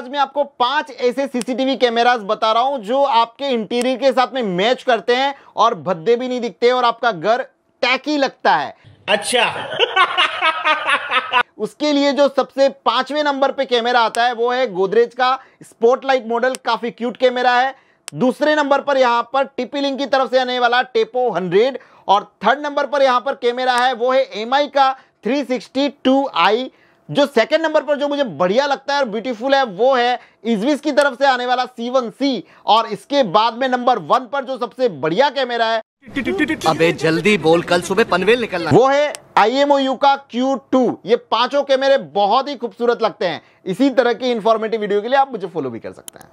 आज मैं आपको पांच ऐसे सीसीटीवी कैमरास बता रहा हूं जो आपके इंटीरियर के साथ में मैच करते हैं और भद्दे भी नहीं दिखते और आपका घर टैकी लगता है अच्छा उसके लिए जो सबसे पांचवें नंबर पे कैमरा आता है वो है गोदरेज का स्पोर्टलाइट मॉडल काफी क्यूट कैमरा है दूसरे नंबर पर यहाँ पर टिपी लिंक की तरफ से आने वाला टेपो हंड्रेड और थर्ड नंबर पर यहाँ पर कैमरा है वो है एम का थ्री सिक्सटी टू आई जो सेकंड नंबर पर जो मुझे बढ़िया लगता है और ब्यूटीफुल है वो है इजविस की तरफ से आने वाला सी वन सी और इसके बाद में नंबर वन पर जो सबसे बढ़िया कैमरा है अबे जल्दी बोल कल सुबह पनवेल निकलना वो है आई यू का क्यू टू ये पांचों कैमरे बहुत ही खूबसूरत लगते हैं इसी तरह की इंफॉर्मेटिव वीडियो के लिए आप मुझे फॉलो भी कर सकते हैं